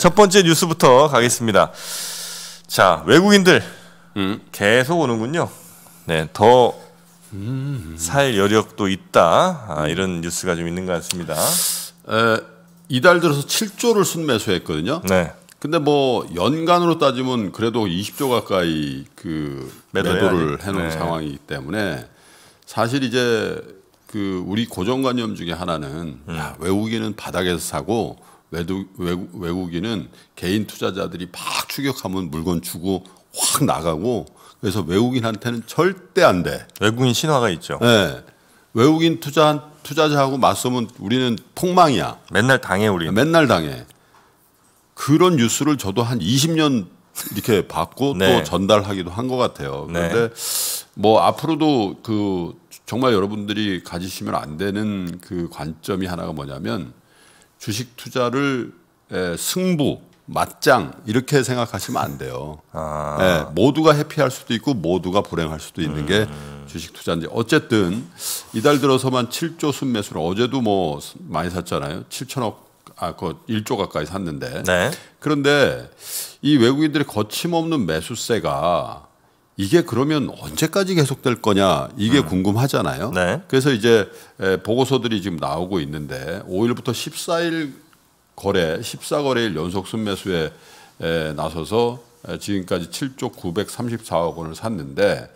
첫 번째 뉴스부터 가겠습니다. 자, 외국인들 음. 계속 오는군요. 네, 더살 여력도 있다. 아, 이런 뉴스가 좀 있는 것 같습니다. 에, 이달 들어서 7조를 순매수했거든요. 네. 근데 뭐 연간으로 따지면 그래도 20조 가까이 그 매도를 해놓은 네. 상황이기 때문에 사실 이제 그 우리 고정관념 중에 하나는 음. 야, 외국인은 바닥에서 사고 외국, 인은 개인 투자자들이 막 추격하면 물건 주고 확 나가고 그래서 외국인한테는 절대 안 돼. 외국인 신화가 있죠. 네. 외국인 투자 투자자하고 맞서면 우리는 폭망이야. 맨날 당해 우리. 네, 맨날 당해. 그런 뉴스를 저도 한 20년 이렇게 받고 네. 또 전달하기도 한 것 같아요. 네. 그런데 네. 뭐 앞으로도 그 정말 여러분들이 가지시면 안 되는 그 관점이 하나가 뭐냐면 주식 투자를 예, 승부, 맞짱 이렇게 생각하시면 안 돼요. 아. 예, 모두가 해피할 수도 있고 모두가 불행할 수도 있는 게 음. 주식 투자인데 어쨌든 이달 들어서만 7조 순매수를 어제도 뭐 많이 샀잖아요. 7천억 아그 1조 가까이 샀는데 네. 그런데 이 외국인들의 거침없는 매수세가 이게 그러면 언제까지 계속될 거냐 이게 음. 궁금하잖아요. 네. 그래서 이제 보고서들이 지금 나오고 있는데 5일부터 14일 거래 14거래일 연속 순매수에 나서서 지금까지 7조 934억 원을 샀는데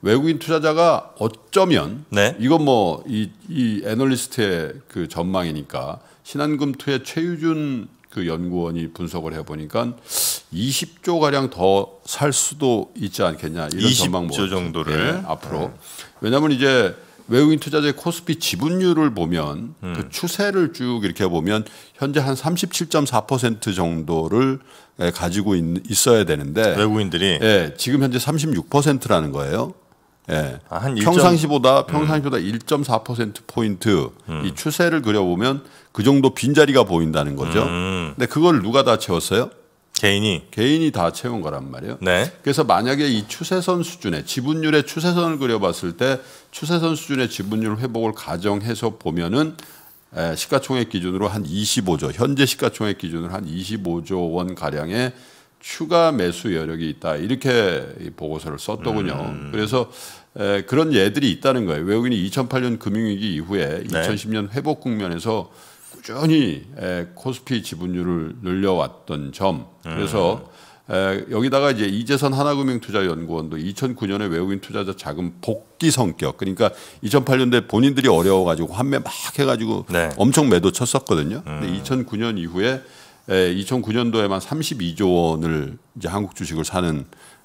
외국인 투자자가 어쩌면 네. 이건 뭐이 이 애널리스트의 그 전망이니까 신한금투의 최유준 그 연구원이 분석을 해보니까 20조 가량 더 살 수도 있지 않겠냐 이런 전망 20조 정도를 예, 네. 앞으로 네. 왜냐하면 이제 외국인 투자자의 코스피 지분율을 보면 음. 그 추세를 쭉 이렇게 보면 현재 한 37.4% 정도를 예, 가지고 있, 어야 되는데 외국인들이 예, 지금 현재 36%라는 거예요. 예. 아, 평상시보다 평상시보다 음. 1.4% 포인트 음. 이 추세를 그려보면 그 정도 빈자리가 보인다는 거죠. 음. 근데 그걸 누가 다 채웠어요? 개인이 개인이 다 채운 거란 말이에요. 네. 그래서 만약에 이 추세선 수준의 지분율의 추세선을 그려봤을 때 추세선 수준의 지분율 회복을 가정해서 보면은 에, 시가총액 기준으로 한 25조 현재 시가총액 기준으로 한 25조 원 가량의 추가 매수 여력이 있다 이렇게 보고서를 썼더군요. 음. 그래서 에, 그런 예들이 있다는 거예요. 외국인이 2008년 금융위기 이후에 네. 2010년 회복 국면에서 꾸준히 에, 코스피 지분율을 늘려왔던 점. 그래서 에, 여기다가 이제 이재선 하나금융 투자연구원도 2009년에 외국인 투자자 자금 복귀 성격 그러니까 2008년대 본인들이 어려워가지고 환매 막 해가지고 네. 엄청 매도 쳤었거든요. 음. 근데 2009년 이후에 2009년도에만 예, 32조 원을 이제 한국 주식을 사는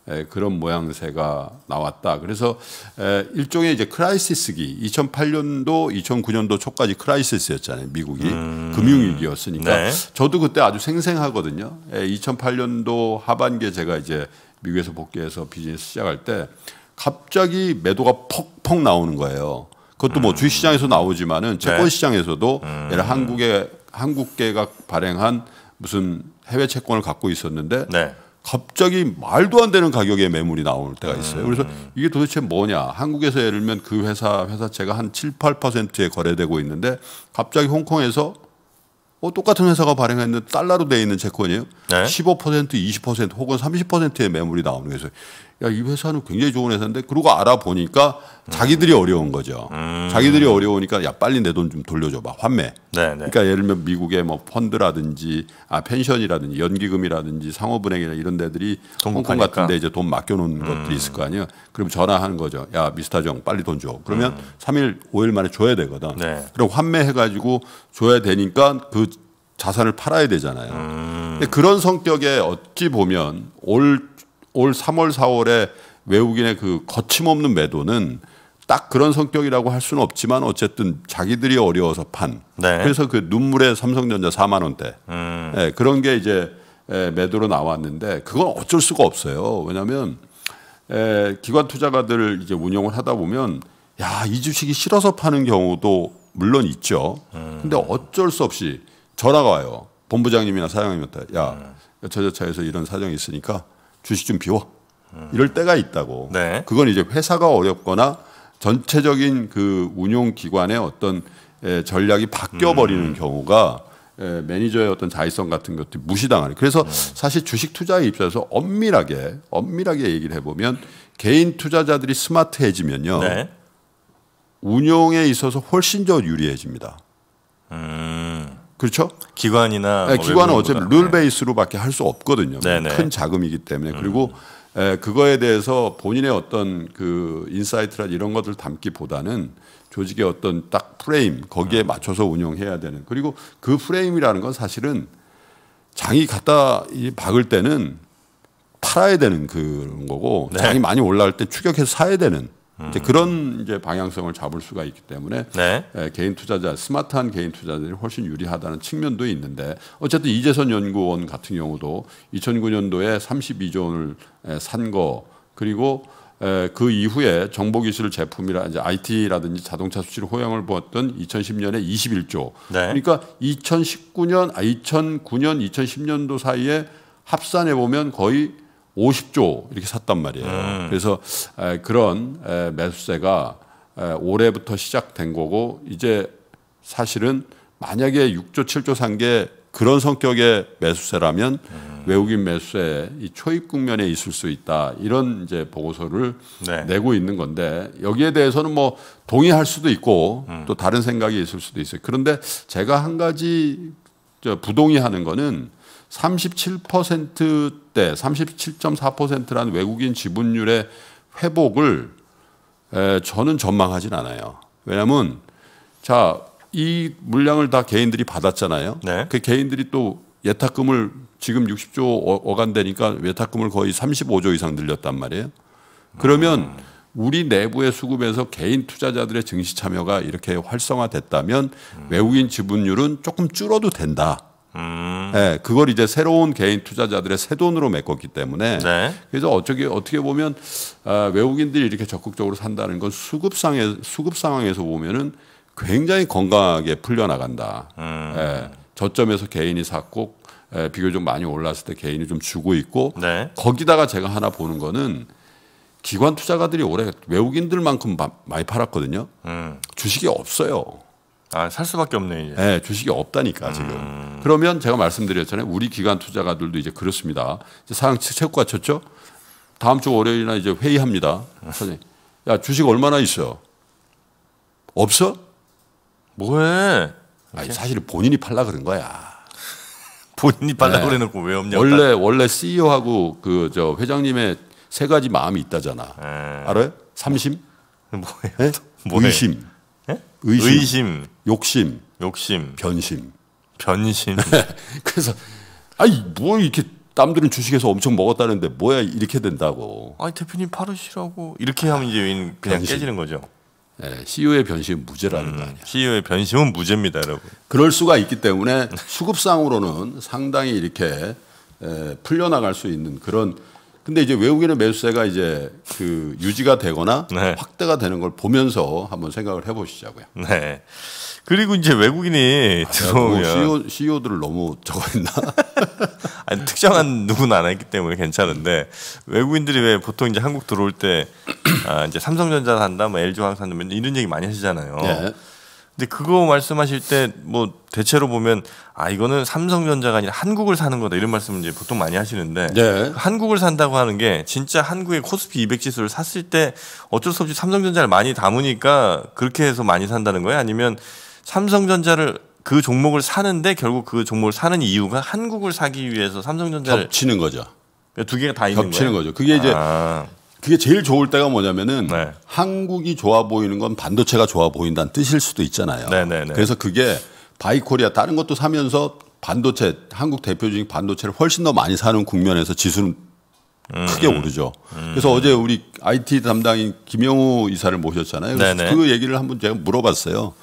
예, 그런 모양새가 나왔다. 그래서 예, 일종의 이제 크라이시스기 2008년도 2009년도 초까지 크라이시스였잖아요. 미국이 음. 금융위기였으니까 네. 저도 그때 아주 생생하거든요. 2008년도 하반기에 제가 이제 미국에서 복귀해서 비즈니스 시작할 때 갑자기 매도가 퍽퍽 나오는 거예요. 그것도 뭐 음. 주식시장에서 나오지만은 채권시장에서도 네. 음. 예 한국의 한국계가 발행한 무슨 해외 채권을 갖고 있었는데 네. 갑자기 말도 안 되는 가격의 매물이 나올 때가 음. 있어요. 그래서 이게 도대체 뭐냐. 한국에서 예를 들면 그 회사 회사채가 한 7, 8%에 거래되고 있는데 갑자기 홍콩에서 어, 똑같은 회사가 발행했는데 달러로 돼 있는 채권이에요. 네. 15% 20% 혹은 30%의 매물이 나오는 거예요. 야, 이 회사는 굉장히 좋은 회사인데 그러고 알아보니까 자기들이 어려운 거죠. 음. 자기들이 어려우니까 야 빨리 내 돈 좀 돌려줘봐 환매. 네네. 네. 그러니까 예를 들면 미국의 뭐 펀드라든지 아 펜션이라든지 연기금이라든지 상업은행이나 이런 데들이 홍콩 같은데 이제 돈 맡겨놓은 음. 것들이 있을 거 아니에요. 그럼 전화하는 거죠. 야 미스터 정 빨리 돈 줘. 그러면 음. 3일 5일 만에 줘야 되거든. 네. 그럼 환매해가지고 줘야 되니까 그 자산을 팔아야 되잖아요. 음. 그런 성격에 어찌 보면 올올 3월, 4월에 외국인의 그 거침없는 매도는 딱 그런 성격이라고 할 수는 없지만 어쨌든 자기들이 어려워서 판. 네. 그래서 그 눈물의 삼성전자 4만 원대. 음. 네, 그런 게 이제 예, 매도로 나왔는데 그건 어쩔 수가 없어요. 왜냐하면 예, 기관 투자가들 이제 운영을 하다 보면 야이 주식이 싫어서 파는 경우도 물론 있죠. 음. 근데 어쩔 수 없이 전화가 와요. 본부장님이나 사장님한테 야 음. 저자차에서 이런 사정이 있으니까 주식 좀 비워. 이럴 때가 있다고. 네. 그건 이제 회사가 어렵거나 전체적인 그 운용 기관의 어떤 에, 전략이 바뀌어 버리는 음. 경우가 에, 매니저의 어떤 자의성 같은 것도 무시당하는. 그래서 네. 사실 주식 투자의 입장에서 엄밀하게 엄밀하게 얘기를 해보면 개인 투자자들이 스마트해지면요 네. 운용에 있어서 훨씬 더 유리해집니다. 음. 그렇죠? 기관이나 네, 기관은 어차피 룰 네. 베이스로밖에 할 수 없거든요. 뭐 네네. 큰 자금이기 때문에 음. 그리고 에, 예, 그거에 대해서 본인의 어떤 그 인사이트라 이런 것들 담기보다는 조직의 어떤 딱 프레임 거기에 음. 맞춰서 운영해야 되는 그리고 그 프레임이라는 건 사실은 장이 갖다 이 박을 때는 팔아야 되는 그런 거고 네. 장이 많이 올라갈 때 추격해서 사야 되는 이제 그런 이제 방향성을 잡을 수가 있기 때문에 네. 예, 개인 투자자 스마트한 개인 투자들이 자 훨씬 유리하다는 측면도 있는데 어쨌든 이재선 연구원 같은 경우도 2009년도에 32조 원을 에, 예, 산거 그리고 에, 예, 그 이후에 정보기술 제품이라 이제 IT라든지 자동차 수출 호영을 보았던 2010년에 21조. 네. 그러니까 2019년, 아 2009년, 2010년도 사이에 합산해 보면 거의 50조 이렇게 샀단 말이에요. 음. 그래서 그런 매수세가 올해부터 시작된 거고 이제 사실은 만약에 6조 7조 산 게 그런 성격의 매수세라면 음. 외국인 매수세 이 초입 국면에 있을 수 있다 이런 이제 보고서를 네. 내고 있는 건데 여기에 대해서는 뭐 동의할 수도 있고 음. 또 다른 생각이 있을 수도 있어요. 그런데 제가 한 가지 부동의하는 거는 37%대 37.4%라는 외국인 지분율의 회복을 저는 전망하진 않아요. 왜냐하면 자이 물량을 다 개인들이 받았잖아요. 네. 그 개인들이 또 예탁금을 지금 60조 어간되니까 예탁금을 거의 35조 이상 늘렸단 말이에요. 그러면 음. 우리 내부의 수급에서 개인 투자자들의 증시 참여가 이렇게 활성화됐다면 음. 외국인 지분율은 조금 줄어도 된다. 음. 네, 그걸 이제 새로운 개인 투자자들의 새 돈으로 메꿨기 때문에 네. 그래서 어쩌기 어떻게 보면 아, 외국인들이 이렇게 적극적으로 산다는 건 수급상에 수급 상황에서 보면은 굉장히 건강하게 풀려나간다. 음. 네, 저점에서 개인이 샀고 에, 예, 비교적 많이 올랐을 때 개인이 좀 주고 있고 네. 거기다가 제가 하나 보는 거는 기관 투자가들이 올해 외국인들만큼 바, 많이 팔았거든요. 음. 주식이 없어요. 아, 살 수밖에 없네. 이제. 네, 주식이 없다니까 음. 지금. 음. 그러면 제가 말씀드렸잖아요. 우리 기관 투자가들도 이제 그렇습니다. 이제 사양 최고가 쳤죠. 다음 주 월요일이나 이제 회의합니다. 선생님, 음. 야 주식 얼마나 있어? 없어? 뭐해? 아니 사실 본인이 팔라 그런 거야. 본인이 팔라 네. 그래놓고 왜 없냐? 원래 따 원래 CEO하고 그 저 회장님의 세 가지 마음이 있다잖아. 네. 알아요? 삼심, 뭐예 네? 뭐 의심. 의심. 의심. 욕심, 욕심, 변심. 변심. 그래서 아니 뭐 이렇게 남들은 주식에서 엄청 먹었다는데 뭐야 이렇게 된다고. 아니 대표님 팔으시라고 이렇게 하면 이제 그냥 변심. 깨지는 거죠. 네, 예, CEO의 변심은 무죄라는 음, 거 아니야. CEO의 변심은 무죄입니다, 여러분. 그럴 수가 있기 때문에 수급상으로는 상당히 이렇게 에, 풀려나갈 수 있는 그런 근데 이제 외국인의 매수세가 이제 그 유지가 되거나 네. 확대가 되는 걸 보면서 한번 생각을 해보시자고요. 네. 그리고 이제 외국인이 아, 뭐 들어오면 CEO, CEO들을 너무 적어있나? 아니, 특정한 누구는 안 했기 때문에 괜찮은데 외국인들이 왜 보통 이제 한국 들어올 때 아, 이제 삼성전자 산다, 뭐 LG 화학 산다 뭐 이런 얘기 많이 하시잖아요. 네. 근데 그거 말씀하실 때 뭐 대체로 보면 아 이거는 삼성전자가 아니라 한국을 사는 거다 이런 말씀을 이제 보통 많이 하시는데 네. 한국을 산다고 하는 게 진짜 한국의 코스피 200 지수를 샀을 때 어쩔 수 없이 삼성전자를 많이 담으니까 그렇게 해서 많이 산다는 거예요 아니면 삼성전자를 그 종목을 사는데 결국 그 종목을 사는 이유가 한국을 사기 위해서 삼성전자를 겹치는 거죠. 두 개가 다 있는 겹치는 거예요? 거죠 그게 이제 아. 그게 제일 좋을 때가 뭐냐면은 네. 한국이 좋아 보이는 건 반도체가 좋아 보인다는 뜻일 수도 있잖아요. 네네네. 네, 네. 그래서 그게 바이코리아 다른 것도 사면서 반도체 한국 대표적인 반도체를 훨씬 더 많이 사는 국면에서 지수는 음. 크게 오르죠. 음, 그래서 어제 우리 IT 담당인 김영우 이사를 모셨잖아요. 그 얘기를 한번 제가 물어봤어요.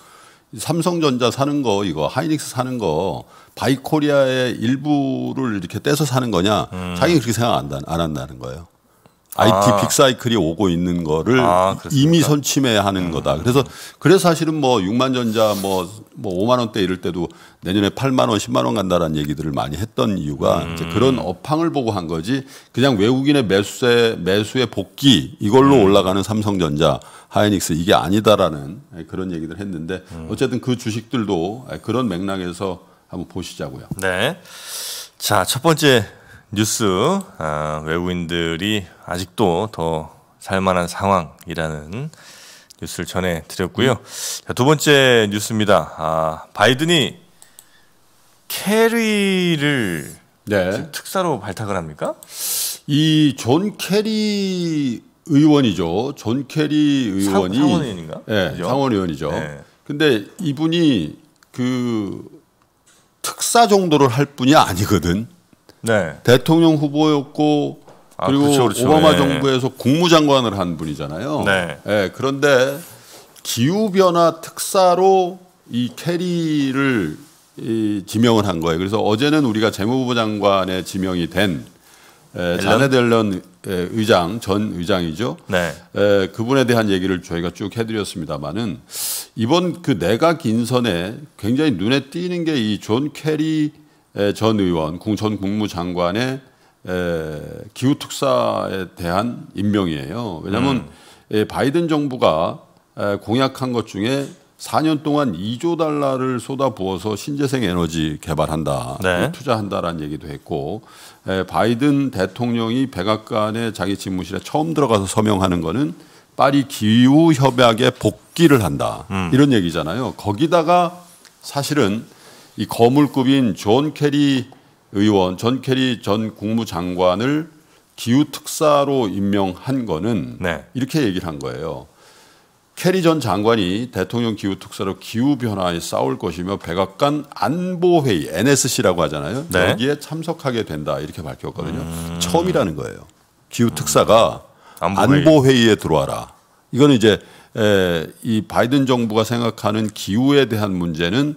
삼성전자 사는 거 이거 하이닉스 사는 거 바이코리아의 일부를 이렇게 떼서 사는 거냐? 음. 자기는 그렇게 생각 안, 안 한다는 거예요. IT 아. 빅사이클이 오고 있는 거를 아, 이미 선침해하는 음. 거다. 그래서 그래서 사실은 뭐 6만 전자 뭐, 뭐 5만 원대 이럴 때도 내년에 8만 원, 10만 원 간다라는 얘기들을 많이 했던 이유가 음. 이제 그런 업황을 보고 한 거지 그냥 외국인의 매수에 매수의 복귀 이걸로 음. 올라가는 삼성전자, 하이닉스 이게 아니다라는 그런 얘기를 했는데 음. 어쨌든 그 주식들도 그런 맥락에서 한번 보시자고요. 네. 자, 첫 번째 뉴스 아, 외국인들이 아직도 더 살만한 상황이라는 뉴스를 전해 드렸고요. 자, 두 번째 뉴스입니다. 아, 바이든이 캐리를 네. 특사로 발탁을 합니까? 이 존 캐리 의원이죠. 존 캐리 의원이 상, 상원의원인가? 네, 그죠? 상원의원이죠. 네. 근데 이분이 그 특사 정도를 할 분이 아니거든. 네. 대통령 후보였고 아, 그리고 아, 그렇죠, 그렇죠. 오바마 네. 정부에서 국무장관을 한 분이잖아요. 네. 네. 그런데 기후 변화 특사로 이 캐리를 이 지명을 한 거예요. 그래서 어제는 우리가 재무부 장관에 지명이 된자네델런 예, 예, 의장 전 의장이죠. 네. 에, 그분에 대한 얘기를 저희가 쭉 해드렸습니다만은 이번 그 내각 인선에 굉장히 눈에 띄는 게 이 존 캐리 전 의원, 전 국무장관의 기후특사에 대한 임명이에요. 왜냐하면 음. 바이든 정부가 공약한 것 중에 4년 동안 2조 달러를 쏟아부어서 신재생 에너지 개발한다, 네. 그 투자한다라는 얘기도 했고 바이든 대통령이 백악관의 자기 집무실에 처음 들어가서 서명하는 거는 파리 기후 협약에 복귀를 한다 음. 이런 얘기잖아요. 거기다가 사실은 이 거물급인 존 캐리 의원, 존 캐리 전 국무장관을 기후 특사로 임명한 거는 네. 이렇게 얘기를 한 거예요. 캐리 전 장관이 대통령 기후 특사로 기후 변화에 싸울 것이며 백악관 안보 회의 NSC라고 하잖아요. 네. 여기에 참석하게 된다 이렇게 밝혔거든요. 음... 처음이라는 거예요. 기후 특사가 음... 안보 회의에 들어와라. 이건 이제 에, 이 바이든 정부가 생각하는 기후에 대한 문제는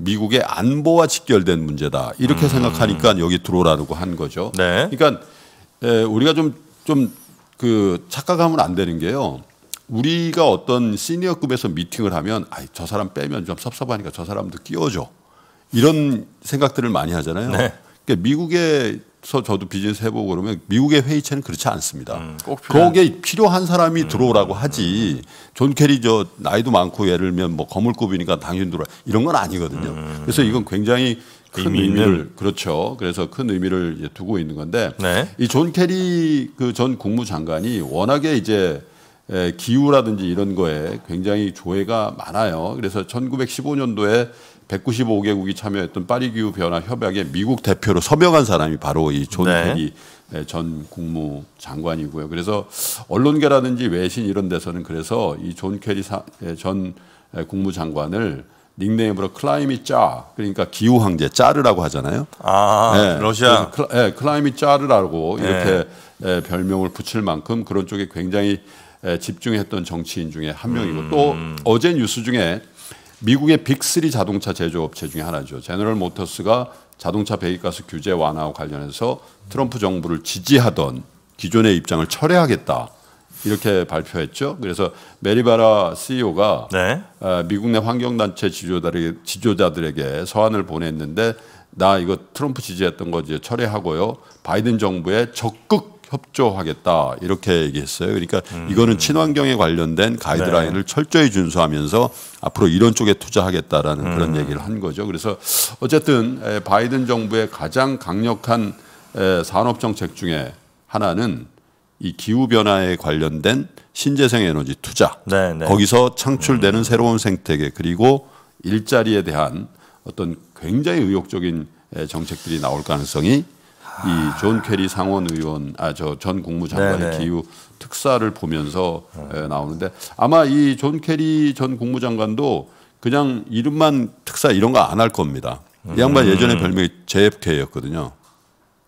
미국의 안보와 직결된 문제다 이렇게 음. 생각하니까 여기 들어오라고 한 거죠. 네. 그러니까 에, 우리가 좀 좀그 착각하면 안 되는 게요. 우리가 어떤 시니어급에서 미팅을 하면 아이 저 사람 빼면 좀 섭섭하니까 저 사람도 끼워줘 이런 생각들을 많이 하잖아요. 네. 그러니까 미국의 서 저도 비즈니스 해보고 그러면 미국의 회의체는 그렇지 않습니다. 음, 거기에 필요한 사람이 음, 들어오라고 음, 하지. 음, 음. 존 캐리 저 나이도 많고 예를 들면 뭐 거물급이니까 당연 히 들어 와 이런 건 아니거든요. 음, 그래서 이건 굉장히 큰 의미 를 그렇죠. 그래서 큰 의미를 두고 있는 건데 네. 이존 캐리 그 전 국무장관이 워낙에 이제 기후라든지 이런 거에 굉장히 조회가 많아요. 그래서 1915년도에 195개국이 참여했던 파리 기후 변화 협약에 미국 대표로 서명한 사람이 바로 이존 네. 리기전 네, 국무장관이고요. 그래서 언론계라든지 외신 이런 데서는 그래서 이 존 캐리 사, 네, 전 국무장관을 닉네임으로 클라이미 짜 그러니까 기후 황제 짜르라고 하잖아요. 아 네. 러시아 클라, 네, 클라이미 짜르라고 네. 이렇게 네. 별명을 붙일 만큼 그런 쪽에 굉장히 집중했던 정치인 중에 한 명이고 음. 또 어제 뉴스 중에 미국의 빅3 자동차 제조업체 중에 하나죠. 제너럴 모터스가 자동차 배기가스 규제 완화와 관련해서 트럼프 정부를 지지하던 기존의 입장을 철회하겠다. 이렇게 발표했죠. 그래서 메리바라 CEO가 네. 아, 미국 내 환경단체 지조자들에게 서한을 보냈는데 나 이거 트럼프 지지했던 거 이제 철회하고요. 바이든 정부에 적극 협조하겠다 이렇게 얘기했어요. 그러니까 음. 이거는 친환경에 관련된 가이드라인을 네. 철저히 준수하면서 앞으로 이런 쪽에 투자하겠다라는 음. 그런 얘기를 한 거죠. 그래서 어쨌든 바이든 정부의 가장 강력한 산업 정책 중에 하나는 이 기후 변화에 관련된 신재생 에너지 투자. 네, 네. 거기서 창출되는 음. 새로운 생태계 그리고 일자리에 대한 어떤 굉장히 의욕적인 정책들이 나올 가능성이 이존 캐리 상원 의원 아저 전 국무장관의 네네. 네. 기후 특사를 보면서 네. 나오는데 아마 이 존 캐리 전 국무장관도 그냥 이름만 특사 이런 거 안 할 겁니다. 음. 이 양반 예전에 음. 별명이 JFK였거든요.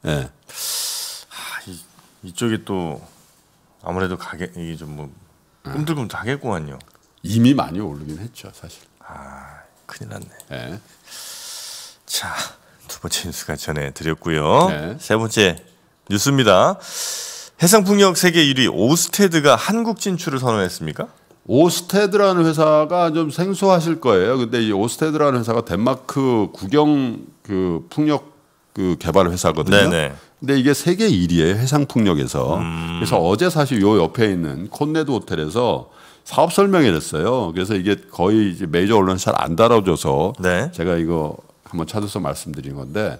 예. 네. 이쪽이 또 아무래도 가게 이게 좀뭐 예. 꿈들꿈들 하겠구만요. 이미 많이 오르긴 했죠, 사실. 아, 큰일 났네. 네. 자, 두 번째 뉴스가 전해드렸고요. 네. 세 번째 뉴스입니다. 해상풍력 세계 1위 오스테드가 한국 진출을 선언했습니까? 오스테드라는 회사가 좀 생소하실 거예요. 근데 이 오스테드라는 회사가 덴마크 국영 그 풍력 그 개발 회사거든요. 네네. 근데 이게 세계 1위예요 해상 풍력에서. 음. 그래서 어제 사실 요 옆에 있는 콘네드 호텔에서 사업 설명회를 했어요. 그래서 이게 거의 이제 메이저 언론 잘안 다뤄줘서 네. 제가 이거 한번 찾아서 말씀드린 건데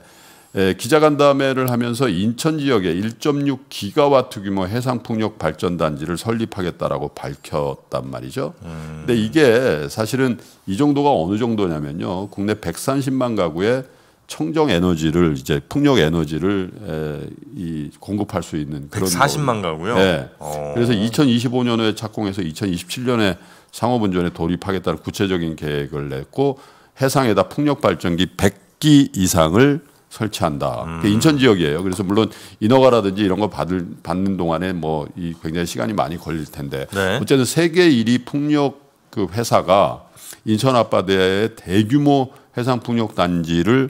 예, 기자간담회를 하면서 인천 지역에 1.6 기가와트 규모 해상풍력 발전단지를 설립하겠다라고 밝혔단 말이죠. 음. 근데 이게 사실은 이 정도가 어느 정도냐면요. 국내 130만 가구에 청정 에너지를 이제 풍력 에너지를 에, 예, 이 공급할 수 있는 그런 140만 가구요. 네. 예. 오. 어. 그래서 2025년에 착공해서 2027년에 상업운전에 돌입하겠다는 구체적인 계획을 냈고 해상에다 풍력 발전기 100기 이상을 설치한다. 음. 인천 지역이에요. 그래서 물론 인허가라든지 이런 거 받을 받는 동안에 뭐이 굉장히 시간이 많이 걸릴 텐데 네. 어쨌든 세계 1위 풍력 그 회사가 인천 앞바다에 대규모 해상 풍력 단지를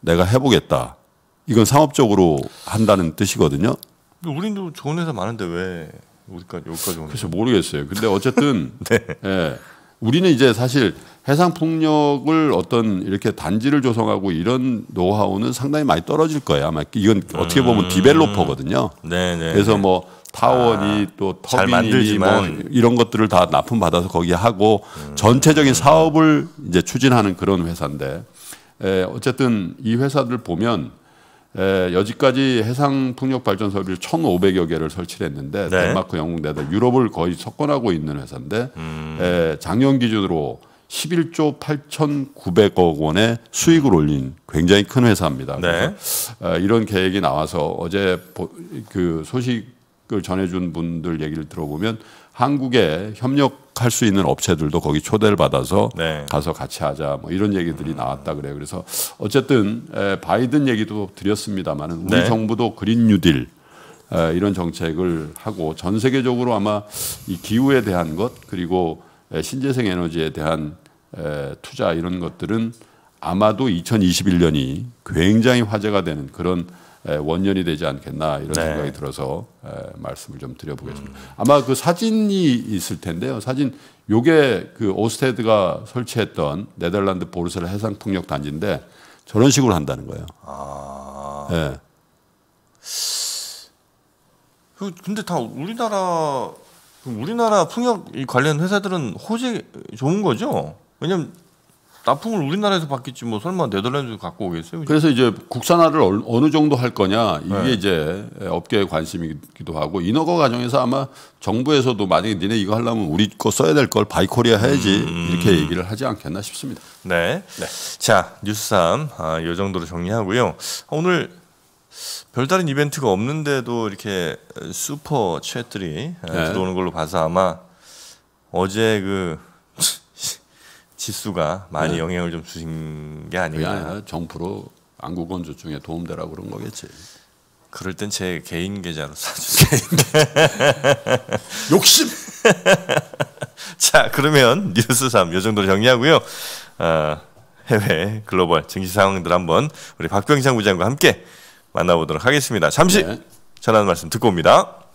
내가 해보겠다. 이건 상업적으로 한다는 뜻이거든요. 우리도 좋은 회사 많은데 왜 우리까지 여기까지 오는? 그래서 모르겠어요. 근데 어쨌든 네. 예. 우리는 이제 사실 해상 폭력을 어떤 이렇게 단지를 조성하고 이런 노하우는 상당히 많이 떨어질 거예요. 아마 이건 어떻게 보면 음. 디벨로퍼거든요. 네네. 네, 그래서 네. 뭐 타원이 아, 또 터빈이 뭐 이런 것들을 다 납품 받아서 거기 하고 음. 전체적인 사업을 이제 추진하는 그런 회사인데 에, 어쨌든 이 회사들 보면 에, 예, 여지까지 해상 풍력 발전 설비를 1,500여 개를 설치했는데 를 네. 덴마크, 영국, 네덜 유럽을 거의 석권하고 있는 회사인데 음. 에, 예, 작년 기준으로 11조 8,900억 원의 수익을 올린 굉장히 큰 회사입니다. 네. 그래서 예, 이런 계획이 나와서 어제 그 소식을 전해준 분들 얘기를 들어보면 한국의 협력 할수 있는 업체들도 거기 초대를 받아서 네. 가서 같이 하자 뭐 이런 얘기들이 나왔다 그래요. 그래서 어쨌든 바이든 얘기도 드렸습니다만은 우리 네. 정부도 그린 뉴딜 이런 정책을 하고 전 세계적으로 아마 이 기후에 대한 것 그리고 신재생 에너지에 대한 투자 이런 것들은 아마도 2021년이 굉장히 화제가 되는 그런 원년이 되지 않겠나 이런 네. 생각이 들어서 말씀을 좀 드려보겠습니다. 음. 아마 그 사진이 있을 텐데요. 사진 요게 그 오스테드가 설치했던 네덜란드 보르셀 해상 풍력 단지인데 저런 식으로 한다는 거예요. 아. 예. 그 근데 다 우리나라 우리나라 풍력 관련 회사들은 호재 좋은 거죠? 왜냐면 납품을 우리나라에서 받겠지 뭐 설마 네덜란드에서 갖고 오겠어요? 그래서 이제 국산화를 어느 정도 할 거냐 이게 네. 이제 업계의 관심이기도 하고 인허가 과정에서 아마 정부에서도 만약에 니네 이거 하려면 우리 거 써야 될 걸 바이코리아 해야지 음. 이렇게 얘기를 하지 않겠나 싶습니다. 네. 네. 자 뉴스 3이 아, 정도로 정리하고요. 오늘 별다른 이벤트가 없는데도 이렇게 슈퍼 챗들이 네. 들어오는 걸로 봐서 아마 어제 그 지수가 많이 네. 영향을 좀 주신 게 아닌가. 정프로 안구건조 중에 도움되라고 그런 거겠지. 그럴 땐 제 개인 계좌로 사주세요. 욕심. 자 그러면 뉴스 3요 정도로 정리하고요. 어, 해외 글로벌 증시 상황들 한번 우리 박병창 부장과 함께 만나보도록 하겠습니다. 잠시 네. 전하는 말씀 듣고 옵니다.